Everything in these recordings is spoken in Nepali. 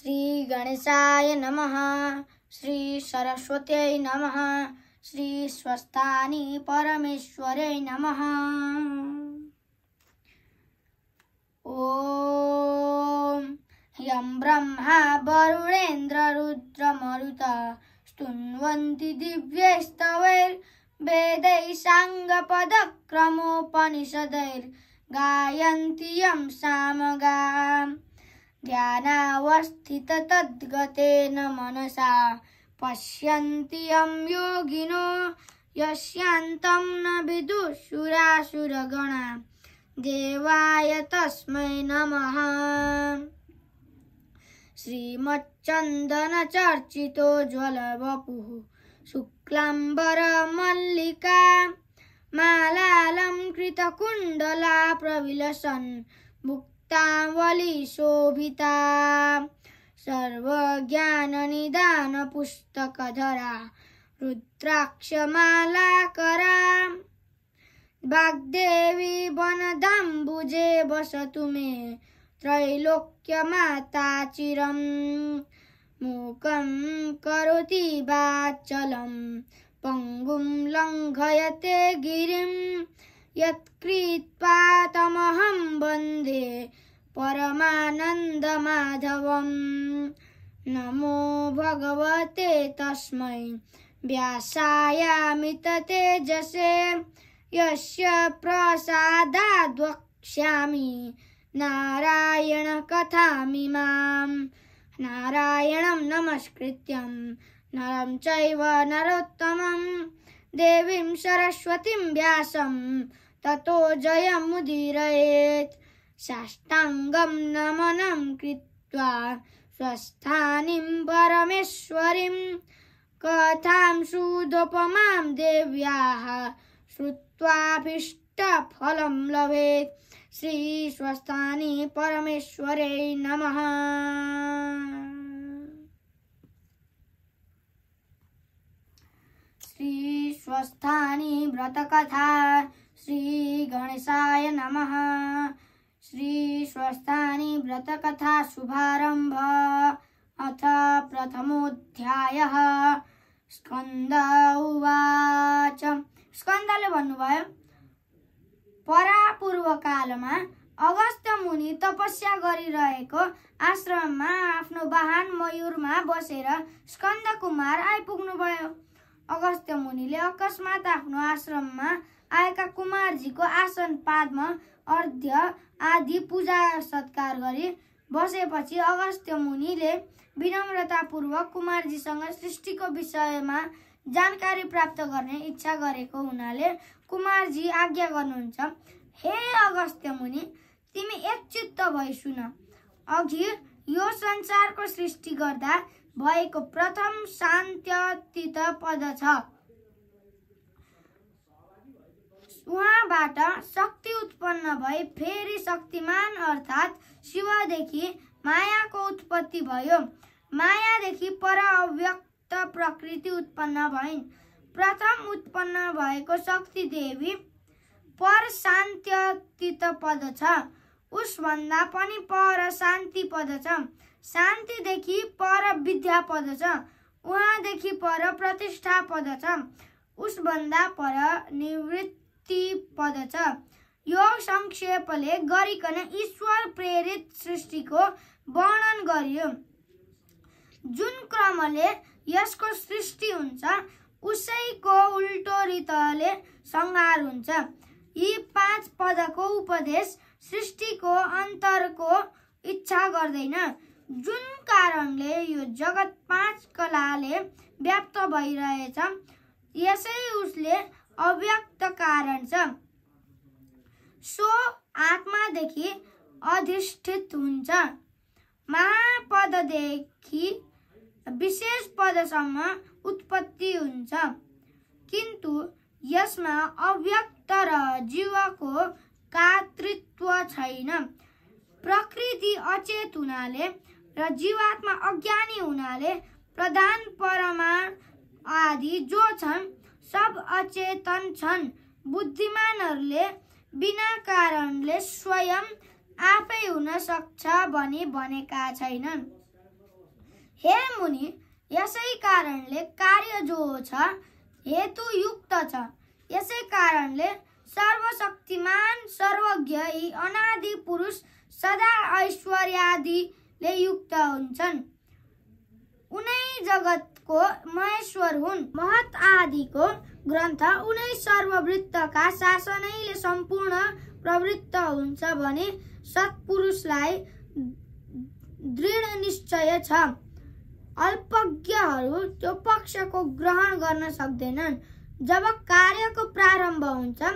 श्रीगणेशाय नमः श्रीसरस्वत्यै नमः श्रीस्वस्तानि परमेश्वरै नमः ॐ यं ब्रह्मा वरुणेन्द्ररुद्रमरुता स्तुन्ति दिव्यैस्तवैर्वेदै साङ्गपदक्रमोपनिषदैर्गायन्ति यं सामगाम् तद्गतेन मनसा पश्यन्त्यं योगिनो यस्यान्तं न विदुशुरासुरगण देवाय तस्मै नमः श्रीमच्चन्दनचर्चितो ज्वलवपुः शुक्लाम्बरमल्लिका मालालं कृतकुण्डला प्रविलसन् मुक्तावलिशोभिता सर्वज्ञाननिदानपुस्तकधरा रुद्राक्षमालाकरा वाग्देवी वनदाम्बुजे वसतु मे त्रैलोक्यमाता चिरं मूकं करोति वाचलं पङ्गुं लङ्घयते गिरिं यत्कृत्वा वन्दे परमानन्दमाधवं नमो भगवते तस्मै तेजसे यस्य प्रसादाद्वक्ष्यामि नारायणकथामिमां नारायणं नमस्कृत्यं नरं चैव नरोत्तमं देवीं सरस्वतीं व्यासं ततो जयमुदीरयेत् साष्टाङ्गं नमनं कृत्वा स्वस्थानिं परमेश्वरीं कथां सुदोपमां देव्याः श्रुत्वाभीष्टफलं लभेत् श्रीस्वस्थानि परमेश्वरे नमः श्रीस्वस्थानि व्रतकथा श्रीगणेशाय नमः श्री श्रीस्वस्थानि व्रतकथा शुभारम्भ अथ प्रथमोऽध्यायः स्कन्द उवाच स्कन्दले भन्नुभयो परापूर्वकालमा अगस्त मुनि तपस्या गरिरहेको आश्रममा आफ्नो वाहन मयूरमा बसेर स्कन्द कुमार आइपुग्नुभयो अगस्त्य मुनिले अकस्मात आफ्नो आश्रममा आएका कुमारजीको आसन पादमा अर्ध्य आदि पूजा सत्कार गरे बसेपछि अगस्त्य मुनिले विनम्रतापूर्वक कुमारजीसँग सृष्टिको विषयमा जानकारी प्राप्त गर्ने इच्छा गरेको हुनाले कुमारजी आज्ञा गर्नुहुन्छ हे अगस्त्य मुनि तिमी एकचित्त भई सुन अघि यो संसारको सृष्टि गर्दा भएको प्रथम शान्त्यतित पद छ उहाँबाट शक्ति उत्पन्न भई फेरि शक्तिमान अर्थात् शिवदेखि मायाको उत्पत्ति भयो मायादेखि पर अव्यक्त प्रकृति उत्पन्न भइन् प्रथम उत्पन्न भएको शक्ति देवी पर शान्त्यतीत पद छ उसभन्दा पनि पर शान्ति पद छ शान्तिदेखि पर विद्या पद छ उहाँदेखि पर प्रतिष्ठा पद छ उसभन्दा पर निवृत्त पद छ यो संक्षेपले गरिकन ईश्वर प्रेरित सृष्टिको वर्णन गरियो जुन क्रमले यसको सृष्टि हुन्छ उसैको उल्टो रितले संहार हुन्छ यी पाँच पदको उपदेश सृष्टिको अन्तरको इच्छा गर्दैन जुन कारणले यो जगत पाँच कलाले व्याप्त भइरहेछ यसै उसले अव्यक्त कारण छ सो आत्मादेखि अधिष्ठित हुन्छ महापददेखि विशेष पदसम्म उत्पत्ति हुन्छ किन्तु यसमा अव्यक्त र जीवको कातृत्व छैन प्रकृति अचेत हुनाले र जीवात्मा अज्ञानी हुनाले प्रधान परमा आदि जो छन् सब अचेतन छन् बुद्धिमानहरूले बिना कारणले स्वयं आफै हुन सक्छ भनी भनेका छैनन् हे मुनि यसै कारणले कार्य जो छ हेतुयुक्त छ यसै कारणले सर्वशक्तिमान सर्वज्ञ यी अनादि पुरुष सदा ऐश्वर्यादिले युक्त हुन्छन् उनै जगत को महेश्वर हुन् महत आदिको ग्रन्थ उनै सर्ववृत्तका शासनैले सम्पूर्ण प्रवृत्त हुन्छ भने सत्पुरुषलाई दृढ निश्चय छ अल्पज्ञहरू त्यो पक्षको ग्रहण गर्न सक्दैनन् जब कार्यको प्रारम्भ हुन्छ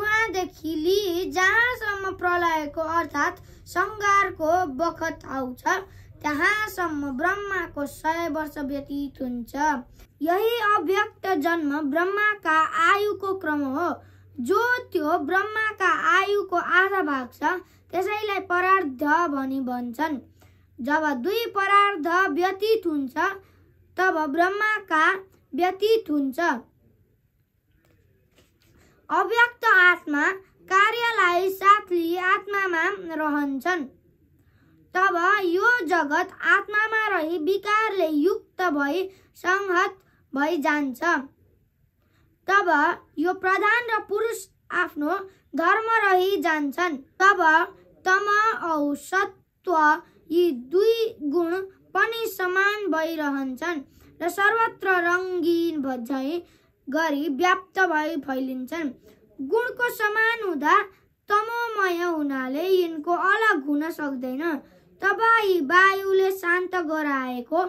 उहाँदेखि लिई जहाँसम्म प्रलयको अर्थात् सङ्घारको बखत आउँछ त्यहाँसम्म ब्रह्माको सय वर्ष व्यतीत हुन्छ यही अव्यक्त जन्म ब्रह्माका आयुको क्रम हो जो त्यो ब्रह्माका आयुको आधा भाग छ त्यसैलाई परार्ध भनी भन्छन् जब दुई परार्ध व्यतीत हुन्छ तब ब्रह्माका व्यतीत हुन्छ अव्यक्त आत्मा कार्यलाई साथ लिए आत्मामा रहन्छन् तब यो जगत आत्मामा रही विकारले युक्त भई संहत भई जान्छ तब यो प्रधान र पुरुष आफ्नो धर्म रही जान्छन् तब तम औ सत्व यी दुई गुण पनि समान भइरहन्छन् र सर्वत्र रङ्गीन झै गरी व्याप्त भई फैलिन्छन् गुणको समान हुँदा तमोमय हुनाले यिनको अलग हुन सक्दैन तपाईँ वायुले शान्त गराएको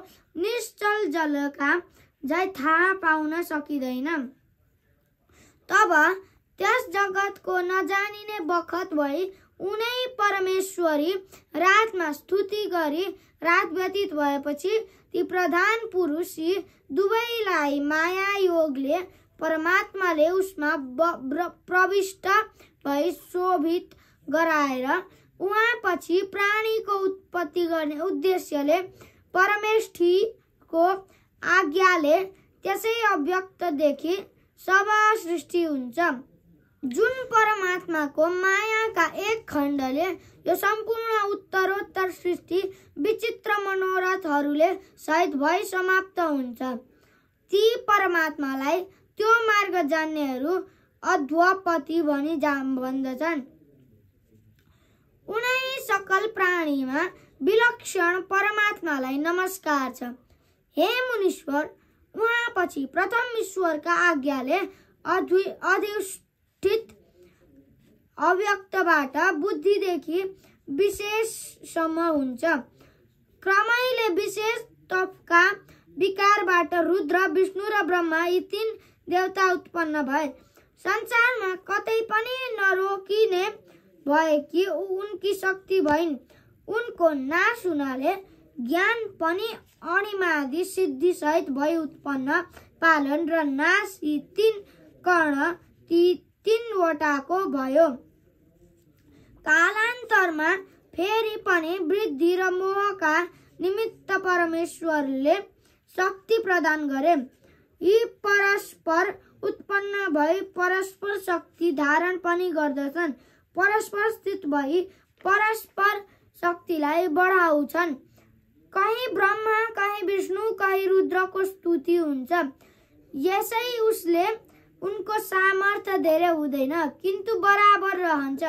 निश्चल जलका झै थाहा पाउन सकिँदैन तब त्यस जगतको नजानिने बखत भई उनै परमेश्वरी रातमा स्तुति गरी रात व्यतीत भएपछि ती प्रधान पुरुषी दुवैलाई माया योगले परमात्माले उसमा प्रविष्ट भई शोभित गराएर उहाँ पछि प्राणीको उत्पत्ति गर्ने उद्देश्यले परमेष्ठीको आज्ञाले त्यसै अव्यक्तदेखि सब सृष्टि हुन्छ जुन परमात्माको मायाका एक खण्डले यो सम्पूर्ण उत्तरोत्तर सृष्टि विचित्र मनोरथहरूले सहित भई समाप्त हुन्छ ती परमात्मालाई त्यो मार्ग जान्नेहरू अध्वपति भनी जा भन्दछन् उनै सकल प्राणीमा विलक्षण परमात्मालाई नमस्कार छ हे मुनीश्वर उहाँ पछि प्रथम ईश्वरका आज्ञाले अधिष्ठित अव्यक्तबाट बुद्धिदेखि विशेषसम्म हुन्छ क्रमैले विशेष तपका विकारबाट रुद्र विष्णु र ब्रह्मा यी तिन देवता उत्पन्न भए संसारमा कतै पनि नरोकिने भए कि उनकी शक्ति भइन् उनको नाश हुनाले ज्ञान पनि अणिमादि सिद्धिसहित भई उत्पन्न पालन र नाश यी तिन कर्ण ती तिनवटाको भयो कालान्तरमा फेरि पनि वृद्धि र मोहका निमित्त परमेश्वरले शक्ति प्रदान गरे यी परस्पर उत्पन्न भई परस्पर शक्ति धारण पनि गर्दछन् परस्पर स्थित भई परस्पर शक्तिलाई बढाउँछन् कहीँ ब्रह्मा कहीँ विष्णु कहीँ रुद्रको स्तुति हुन्छ यसै उसले उनको सामर्थ्य धेरै हुँदैन किन्तु बराबर रहन्छ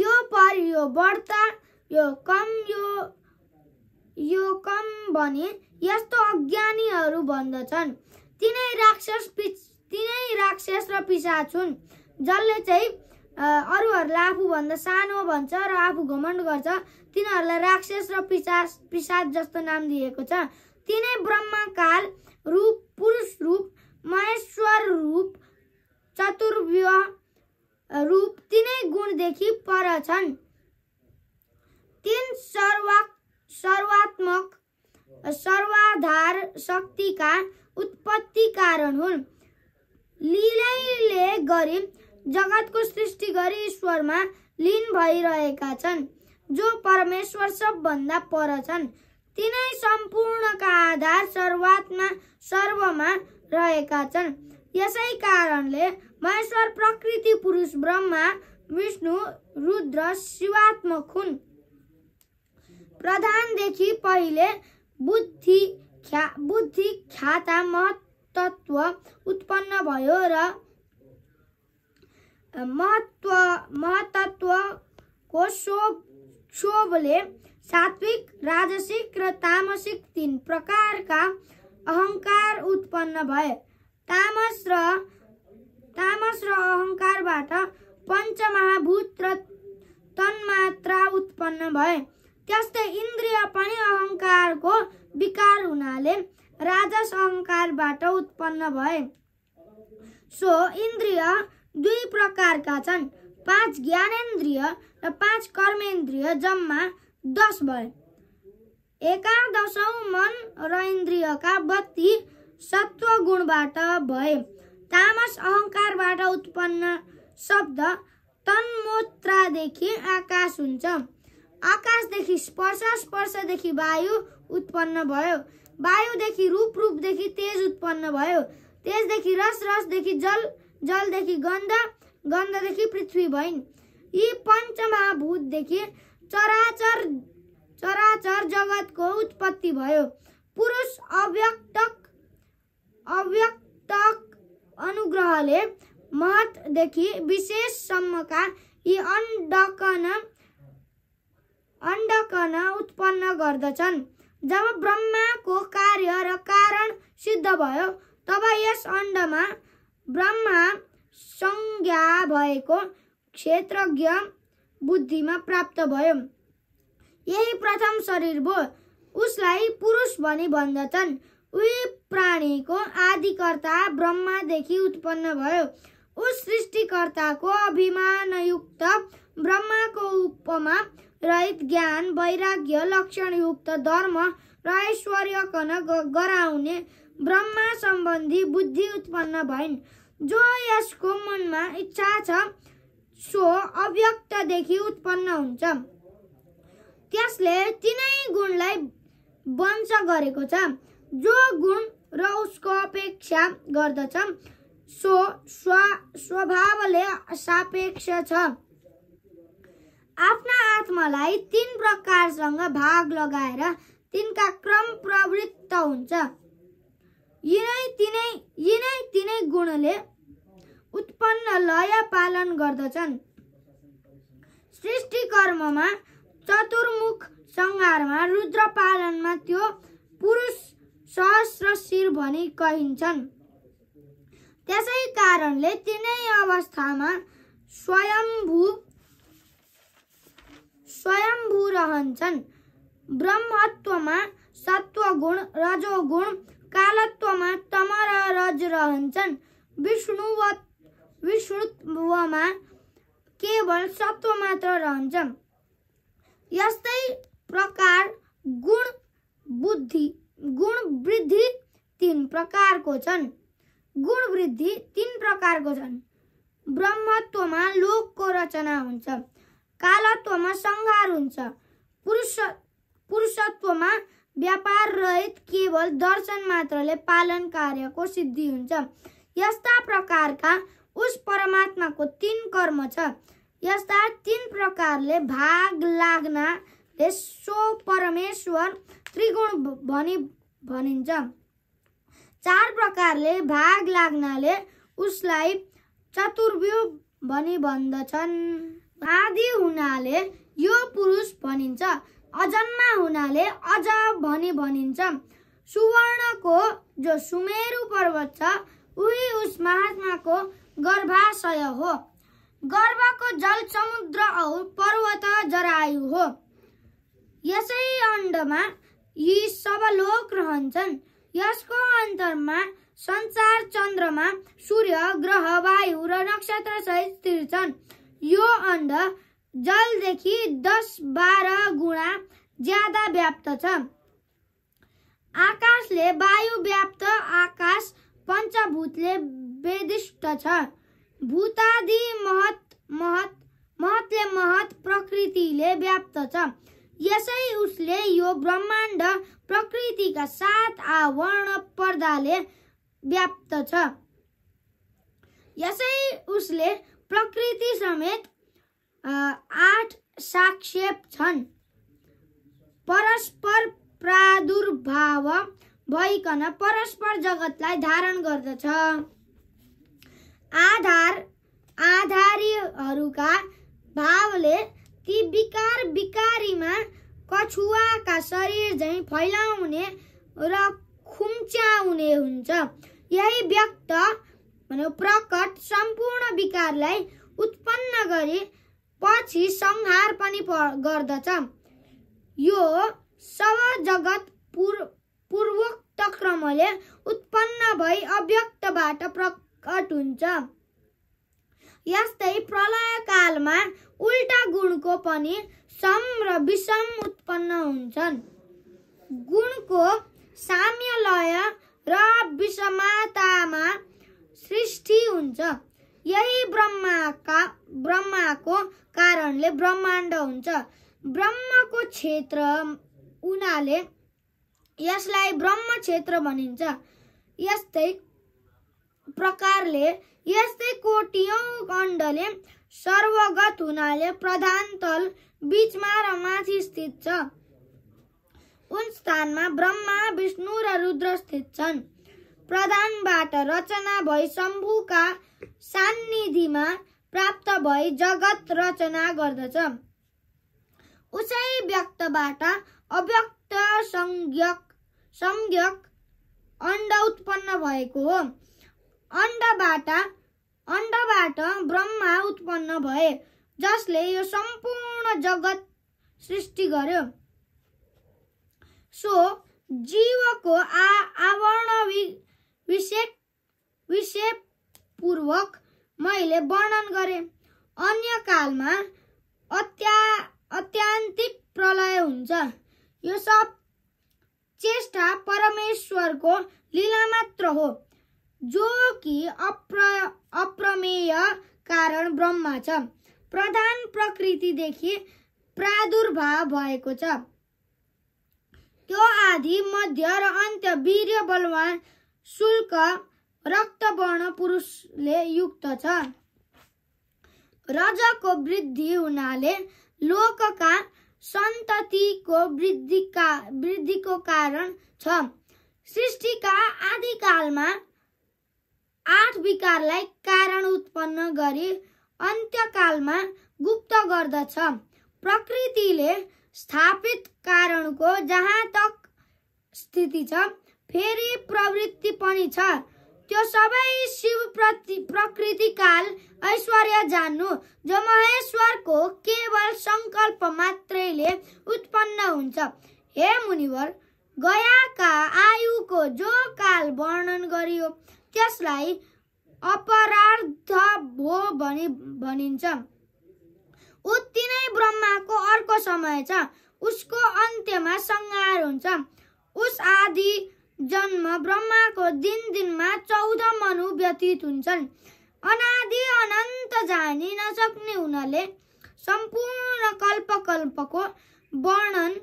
यो पर यो बढ्ता यो कम यो यो कम भने यस्तो अज्ञानीहरू भन्दछन् तिनै राक्षस तिनै राक्षस र पिसाच हुन् जसले चाहिँ अरूहरूलाई आफूभन्दा सानो भन्छ र आफू घमण्ड गर्छ तिनीहरूलाई राक्षस र पिसास पिसाद जस्तो नाम दिएको छ तिनै ब्रह्मकाल रूप पुरुष रूप महेश्वर रूप चतुर्व्य रूप तिनै गुणदेखि पर छन् तिन सर्वा सर्वात्मक सर्वाधार शक्तिका उत्पत्ति कारण हुन् लिलैले गरी जगतको सृष्टि गरी ईश्वरमा लिन भइरहेका छन् जो परमेश्वर सबभन्दा पर छन् तिनै सम्पूर्णका आधार सर्वात्मा सर्वमा रहेका छन् यसै कारणले महेश्वर प्रकृति पुरुष ब्रह्मा विष्णु रुद्र शिवात्मक हुन् प्रधानदेखि पहिले बुद्धि ख्या बुद्धि ख्याता महत्त्व उत्पन्न भयो र महत्व महतत्वको शोभ शोभले सात्विक राजसिक र तामसिक तिन प्रकारका अहङ्कार उत्पन्न भए तामस र तामस र अहङ्कारबाट पञ्चमहाभूत र तन्मात्रा उत्पन्न भए त्यस्तै इन्द्रिय पनि अहङ्कारको विकार हुनाले राजस अहङ्कारबाट उत्पन्न भए सो इन्द्रिय दुई प्रकारका छन् पाँच ज्ञानेन्द्रिय र पाँच कर्मेन्द्रिय जम्मा दस भए एकादशौँ मन र इन्द्रियका बत्ती सत्व गुणबाट भए तामस अहङ्कारबाट उत्पन्न शब्द तन्मोत्रादेखि आकाश हुन्छ आकाशदेखि स्पर्श स्पर्शदेखि वायु उत्पन्न भयो वायुदेखि रूप रूपदेखि तेज उत्पन्न भयो तेजदेखि रस रसदेखि जल जलदेखि गन्ध गन्धदेखि पृथ्वी भइन् यी पञ्चमहाभूतदेखि चराचर चराचर जगतको उत्पत्ति भयो पुरुष अव्यक्तक अव्यक्तक अनुग्रहले महतदेखि विशेषसम्मका यी अन्डकन अन्डकन उत्पन्न गर्दछन् जब ब्रह्माको कार्य र कारण सिद्ध भयो तब यस अण्डमा ब्रह्मा संज्ञा भएको क्षेत्रज्ञ बुद्धिमा प्राप्त भयो यही प्रथम शरीर भयो उसलाई पुरुष भनी भन्दछन् उही प्राणीको आदिकर्ता ब्रह्मादेखि उत्पन्न भयो उस सृष्टिकर्ताको अभिमानयुक्त ब्रह्माको उपमा रहित ज्ञान वैराग्य लक्षणयुक्त धर्म र ऐश्वर्यकन गराउने ब्रह्मा सम्बन्धी बुद्धि उत्पन्न भइन् जो यसको मनमा इच्छा छ सो अव्यक्तदेखि उत्पन्न हुन्छ त्यसले तिनै गुणलाई वंश गरेको छ जो गुण र उसको अपेक्षा गर्दछ सो स्व स्वभावले सापेक्ष छ आफ्ना आत्मालाई तिन प्रकारसँग भाग लगाएर तिनका क्रम प्रवृत्त हुन्छ यिनै तिनै यिनै तिनै गुणले उत्पन्न लय पालन गर्दछन् सृष्टि कर्ममा चतुर्मुख संहारमा रुद्र पालनमा त्यो पुरुष सहस्र शिर भनी कहिन्छन् त्यसै कारणले तिनै अवस्थामा स्वयम्भू स्वयम्भू रहन्छन् ब्रह्मत्वमा सत्वगुण रजोगुण कालत्वमा तम र रज रहन्छन् विष्णु विष्णुत्वमा केवल सत्व मात्र रहन्छ यस्तै प्रकार गुण बुद्धि गुण वृद्धि तिन प्रकारको छन् गुण वृद्धि तिन प्रकारको छन् ब्रह्मत्वमा लोकको रचना हुन्छ कालत्वमा संहार हुन्छ पुरुष पुरुषत्वमा व्यापार रहित केवल दर्शन मात्रले पालन कार्यको सिद्धि हुन्छ यस्ता प्रकारका उस परमात्माको तिन कर्म छ यस्ता तिन प्रकारले भाग लाग्नाले सो परमेश्वर त्रिगुण भनी भनिन्छ चार प्रकारले भाग लाग्नाले उसलाई चतुर्व्यू भनी भन्दछन् आदि हुनाले यो पुरुष भनिन्छ अजन्मा हुनाले अज भनी भनिन्छ सुवर्णको जो सुमेरु पर्वत छ उही उस महात्माको गर्भाशय हो गर्भको जल समुद्र औ पर्वत जरायु हो यसै अण्डमा यी लोक रहन्छन् यसको अन्तरमा संसार चन्द्रमा सूर्य ग्रह वायु र नक्षत्र सहित छन् यो अण्ड जलदेखि दस बाह्र गुणा ज्यादा व्याप्त छ आकाशले वायु व्याप्त आकाश पञ्चभूतले वेदिष्ट छ भूतादि महत महत महतले महत प्रकृतिले व्याप्त छ यसै उसले यो ब्रह्माण्ड प्रकृतिका सात आवरण पर्दाले व्याप्त छ यसै उसले प्रकृति समेत आठ साक्षेप छन् परस्पर प्रादुर्भाव भइकन परस्पर जगतलाई धारण गर्दछ आधार आधारीहरूका भावले ती विकार विकारीमा कछुवाका शरीर झैँ फैलाउने र खुम्च्याउने हुन्छ यही व्यक्त प्रकट सम्पूर्ण विकारलाई उत्पन्न गरी पछि संहार पनि गर्दछ यो सब जगत पूर् पूर्वोक्त क्रमले उत्पन्न भई अव्यक्तबाट प्रकट हुन्छ यस्तै प्रलयकालमा उल्टा गुणको पनि सम र विषम उत्पन्न हुन्छन् गुणको साम्य लय र विषमतामा सृष्टि हुन्छ यही ब्रह्माका ब्रह्माको कारणले ब्रह्माण्ड हुन्छ ब्रह्मको क्षेत्र उनाले यसलाई ब्रह्म क्षेत्र भनिन्छ यस्तै प्रकारले यस्तै कोटियौँ खण्डले सर्वगत हुनाले प्रधान तल बिचमा र माथि स्थित छ उन स्थानमा ब्रह्मा विष्णु र रुद्र स्थित छन् प्रधानबाट रचना भई शम्भुका सान्निधिमा प्राप्त भई जगत रचना गर्दछ उसै व्यक्तबाट अव्यक्त संज्ञक संज्ञक अण्ड उत्पन्न भएको हो अण्डबाट अण्डबाट ब्रह्मा उत्पन्न भए जसले यो सम्पूर्ण जगत सृष्टि गर्यो सो जीवको आ आवरण विषय विशे मैले वर्णन गरे अन्य कालमा अत्या अत्यान्तिक प्रलय हुन्छ यो सब चेष्टा परमेश्वरको लीला मात्र हो जो कि अप्र अप्रमेय कारण ब्रह्मा छ प्रधान प्रकृतिदेखि प्रादुर्भाव भएको छ त्यो आदि मध्य र अन्त्य वीर्य बलवान शुल्क रक्तवर्ण पुरुषले युक्त छ रजको वृद्धि हुनाले लोकका सन्ततिको वृद्धिका वृद्धिको कारण छ सृष्टिका आदिकालमा आठ विकारलाई कारण उत्पन्न गरी अन्त्यकालमा गुप्त गर्दछ प्रकृतिले स्थापित कारणको जहाँ तक स्थिति छ फेरि प्रवृत्ति पनि छ त्यो सबै शिव प्रति प्रकृतिकाल ऐश्वर्य जान्नु जो महेश्वरको केवल सङ्कल्प मात्रैले उत्पन्न हुन्छ हे मुनिवर गयाका आयुको जो काल वर्णन गरियो त्यसलाई अपरार्ध भो भनी भनिन्छ उत्ति नै ब्रह्माको अर्को समय छ उसको अन्त्यमा संहार हुन्छ उस आदि जन्म ब्रह्माको दिन दिनमा चौध मनु व्यतीत हुन्छन् अनादि अनन्त जानी नसक्ने हुनाले सम्पूर्ण कल्पकल्पको वर्णन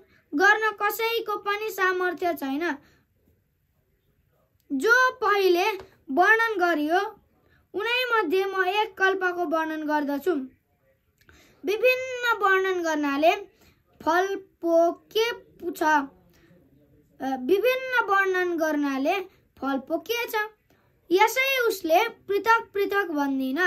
गर्न कसैको पनि सामर्थ्य छैन जो पहिले वर्णन गरियो उनै मध्ये म एक कल्पको वर्णन गर्दछु विभिन्न वर्णन गर्नाले फल पो के छ विभिन्न वर्णन गर्नाले फल पोखिएछ यसै उसले पृथक पृथक भन्दिन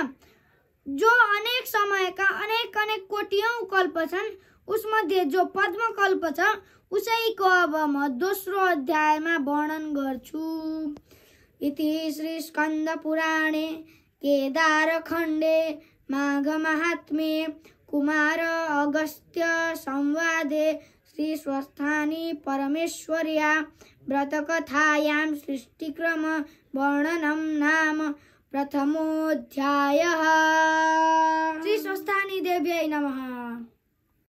जो अनेक समयका अनेक अनेक कोटियौँ कल्प छन् उसमध्ये जो पद्मकल्प छ उसैको अब म दोस्रो अध्यायमा वर्णन गर्छु इति श्री खण्डे माघ महात्मे कुमार अगस्त्य संवादे श्रीस्वस्थानि परमेश्वर्या व्रतकथायां सृष्टिक्रम वर्णनं नाम प्रथमोऽध्यायः श्रीस्वस्थानि देव्यै नमः